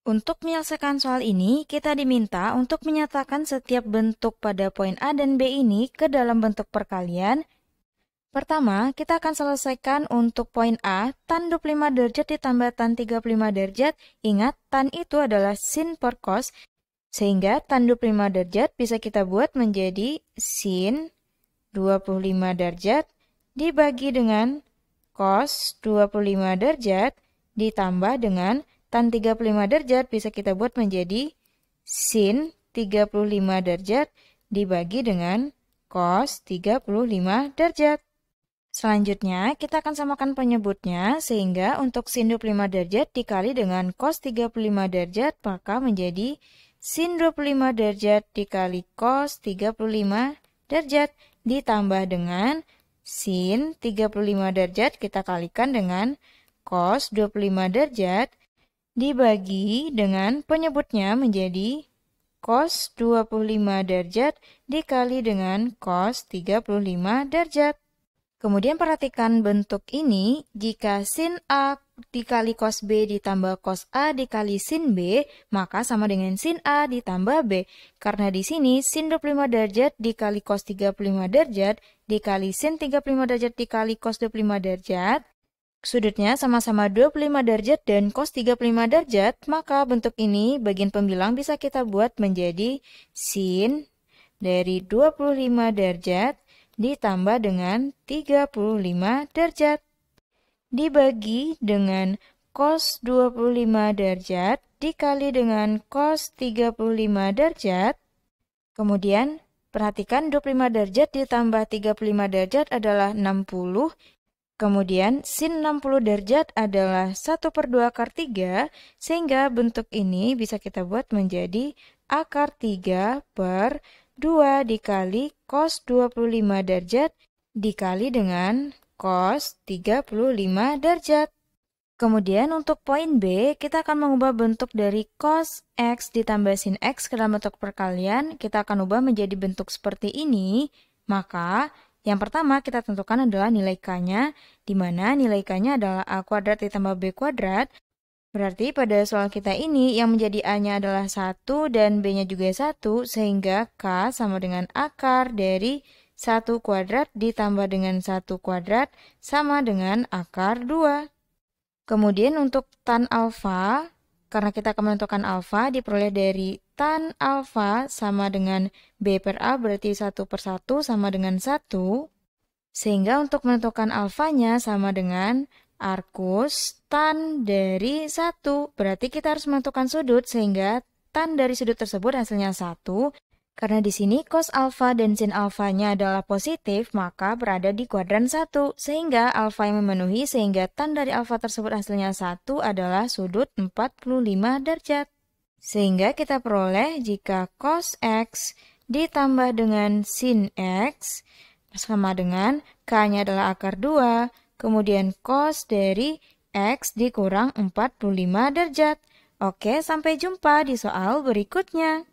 Untuk menyelesaikan soal ini, kita diminta untuk menyatakan setiap bentuk pada poin A dan B ini ke dalam bentuk perkalian. Pertama, kita akan selesaikan untuk poin A, tan 25 derajat ditambah tan 35 derajat. Ingat, tan itu adalah sin per cos, sehingga tan 25 derajat bisa kita buat menjadi sin 25 derajat dibagi dengan cos 25 derajat ditambah dengan Tan 35 derajat bisa kita buat menjadi sin 35 derajat dibagi dengan cos 35 derajat. Selanjutnya, kita akan samakan penyebutnya sehingga untuk sin 25 derajat dikali dengan cos 35 derajat maka menjadi sin 25 derajat dikali cos 35 derajat ditambah dengan sin 35 derajat kita kalikan dengan cos 25 derajat dibagi dengan penyebutnya menjadi cos 25 derajat dikali dengan cos 35 derajat. Kemudian perhatikan bentuk ini, jika sin A dikali cos B ditambah cos A dikali sin B, maka sama dengan sin A ditambah B. Karena di sini sin 25 derajat dikali cos 35 derajat dikali sin 35 derajat dikali cos 25 derajat Sudutnya sama-sama 25 derajat dan cos 35 derajat, maka bentuk ini bagian pembilang bisa kita buat menjadi sin dari 25 derajat ditambah dengan 35 derajat. Dibagi dengan cos 25 derajat dikali dengan cos 35 derajat. Kemudian Perhatikan 25 derajat ditambah 35 derajat adalah 60 Kemudian, sin 60 derajat adalah 1 per 2 akar 3, sehingga bentuk ini bisa kita buat menjadi akar 3 per 2 dikali cos 25 derajat dikali dengan cos 35 derajat. Kemudian untuk poin B, kita akan mengubah bentuk dari cos x ditambah sin x ke dalam bentuk perkalian. Kita akan ubah menjadi bentuk seperti ini. Maka yang pertama kita tentukan adalah nilai K-nya, di mana nilai K-nya adalah A kuadrat ditambah B kuadrat. Berarti pada soal kita ini yang menjadi A-nya adalah 1 dan B-nya juga 1, sehingga K sama dengan akar dari 1 kuadrat ditambah dengan 1 kuadrat sama dengan akar 2. Kemudian untuk tan alfa, karena kita akan menentukan alfa diperoleh dari tan alfa sama dengan B per A berarti 1 per 1 sama dengan 1. Sehingga untuk menentukan alfanya sama dengan arkus tan dari 1. Berarti kita harus menentukan sudut sehingga tan dari sudut tersebut hasilnya 1. Karena di sini cos alfa dan sin alfanya adalah positif, maka berada di kuadran 1. Sehingga alfa yang memenuhi sehingga tan dari alfa tersebut hasilnya 1 adalah sudut 45 derajat. Sehingga kita peroleh jika cos x ditambah dengan sin x sama dengan k-nya adalah akar 2, kemudian cos dari x dikurang 45 derajat. Oke, sampai jumpa di soal berikutnya.